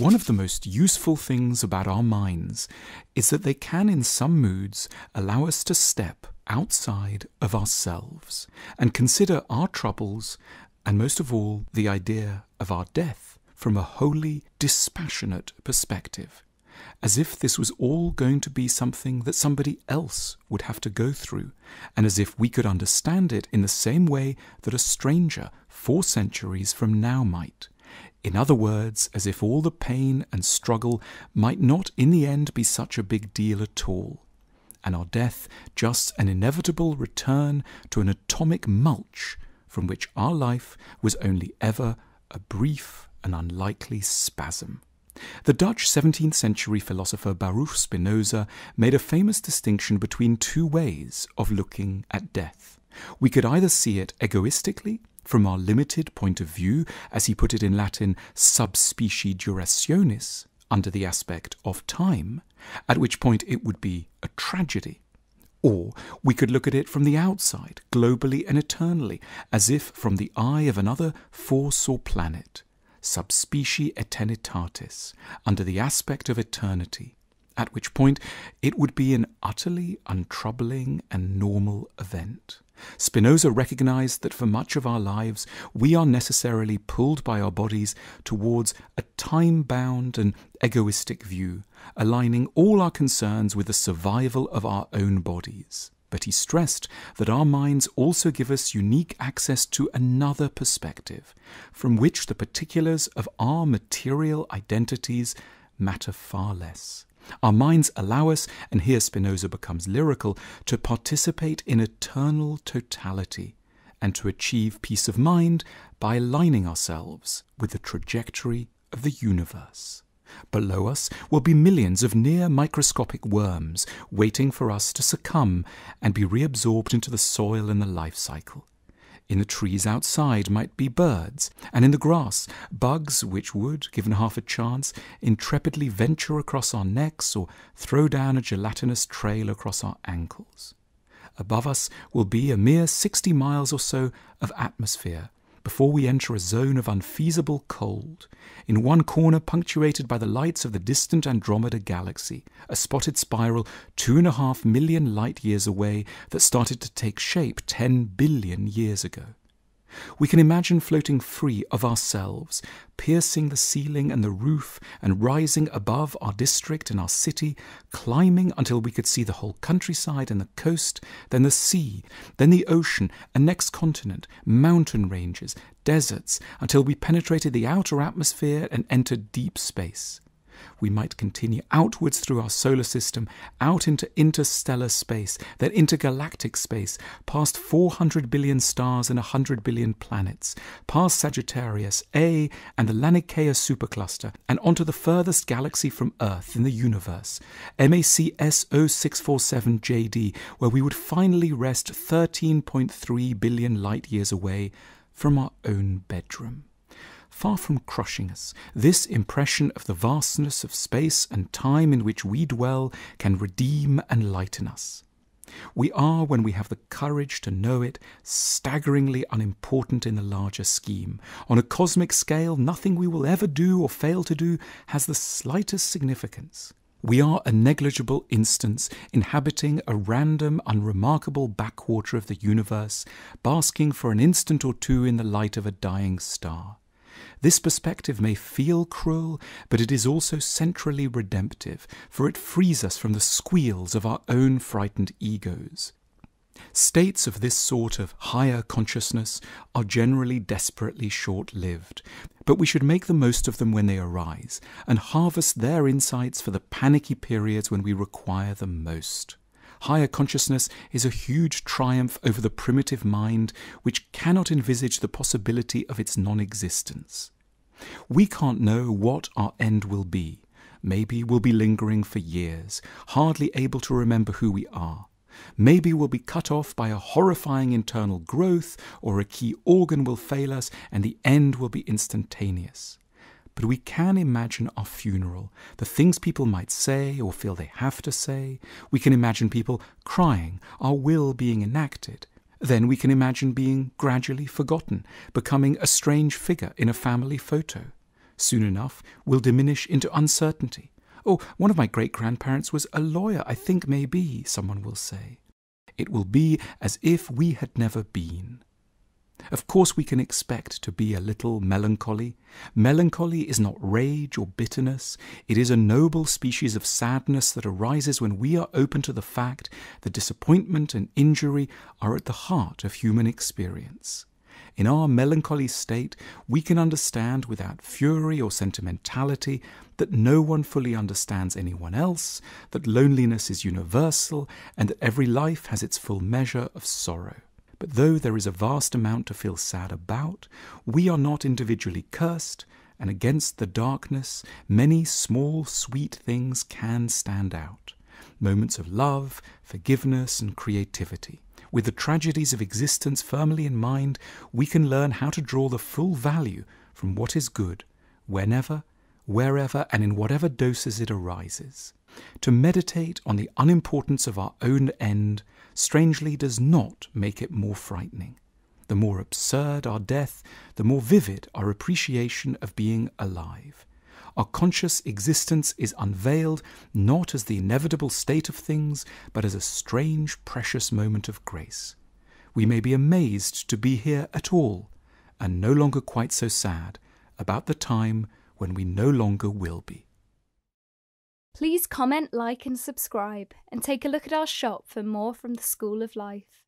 One of the most useful things about our minds is that they can, in some moods, allow us to step outside of ourselves and consider our troubles and, most of all, the idea of our death from a wholly dispassionate perspective, as if this was all going to be something that somebody else would have to go through, and as if we could understand it in the same way that a stranger four centuries from now might in other words, as if all the pain and struggle might not in the end be such a big deal at all, and our death just an inevitable return to an atomic mulch from which our life was only ever a brief and unlikely spasm. The Dutch 17th century philosopher Baruch Spinoza made a famous distinction between two ways of looking at death. We could either see it egoistically from our limited point of view, as he put it in Latin, subspecie durationis, under the aspect of time, at which point it would be a tragedy. Or we could look at it from the outside, globally and eternally, as if from the eye of another force or planet, subspecie eternitatis, under the aspect of eternity, at which point it would be an utterly untroubling and normal event. Spinoza recognized that for much of our lives we are necessarily pulled by our bodies towards a time bound and egoistic view, aligning all our concerns with the survival of our own bodies. But he stressed that our minds also give us unique access to another perspective, from which the particulars of our material identities matter far less. Our minds allow us, and here Spinoza becomes lyrical, to participate in eternal totality and to achieve peace of mind by aligning ourselves with the trajectory of the universe. Below us will be millions of near microscopic worms waiting for us to succumb and be reabsorbed into the soil and the life cycle. In the trees outside might be birds, and in the grass, bugs which would, given half a chance, intrepidly venture across our necks or throw down a gelatinous trail across our ankles. Above us will be a mere 60 miles or so of atmosphere, before we enter a zone of unfeasible cold, in one corner punctuated by the lights of the distant Andromeda galaxy, a spotted spiral two and a half million light years away that started to take shape ten billion years ago. We can imagine floating free of ourselves, piercing the ceiling and the roof and rising above our district and our city, climbing until we could see the whole countryside and the coast, then the sea, then the ocean, a next continent, mountain ranges, deserts, until we penetrated the outer atmosphere and entered deep space we might continue outwards through our solar system, out into interstellar space, then intergalactic space, past 400 billion stars and 100 billion planets, past Sagittarius A and the Laniakea supercluster, and onto the furthest galaxy from Earth in the universe, MAC S0647JD, where we would finally rest 13.3 billion light years away from our own bedroom. Far from crushing us, this impression of the vastness of space and time in which we dwell can redeem and lighten us. We are, when we have the courage to know it, staggeringly unimportant in the larger scheme. On a cosmic scale, nothing we will ever do or fail to do has the slightest significance. We are a negligible instance inhabiting a random, unremarkable backwater of the universe, basking for an instant or two in the light of a dying star. This perspective may feel cruel, but it is also centrally redemptive, for it frees us from the squeals of our own frightened egos. States of this sort of higher consciousness are generally desperately short lived, but we should make the most of them when they arise and harvest their insights for the panicky periods when we require them most higher consciousness is a huge triumph over the primitive mind which cannot envisage the possibility of its non existence. We can't know what our end will be. Maybe we'll be lingering for years, hardly able to remember who we are. Maybe we'll be cut off by a horrifying internal growth, or a key organ will fail us, and the end will be instantaneous. But we can imagine our funeral, the things people might say or feel they have to say. We can imagine people crying, our will being enacted. Then we can imagine being gradually forgotten, becoming a strange figure in a family photo. Soon enough, we will diminish into uncertainty. Oh, one of my great grandparents was a lawyer, I think maybe, someone will say. It will be as if we had never been. Of course, we can expect to be a little melancholy. Melancholy is not rage or bitterness. It is a noble species of sadness that arises when we are open to the fact that disappointment and injury are at the heart of human experience. In our melancholy state, we can understand without fury or sentimentality that no one fully understands anyone else, that loneliness is universal, and that every life has its full measure of sorrow. But though there is a vast amount to feel sad about, we are not individually cursed, and against the darkness, many small, sweet things can stand out moments of love, forgiveness, and creativity. With the tragedies of existence firmly in mind, we can learn how to draw the full value from what is good, whenever, wherever, and in whatever doses it arises. To meditate on the unimportance of our own end strangely does not make it more frightening. The more absurd our death, the more vivid our appreciation of being alive. Our conscious existence is unveiled not as the inevitable state of things, but as a strange, precious moment of grace. We may be amazed to be here at all, and no longer quite so sad about the time when we no longer will be. Please comment, like, and subscribe, and take a look at our shop for more from the School of Life.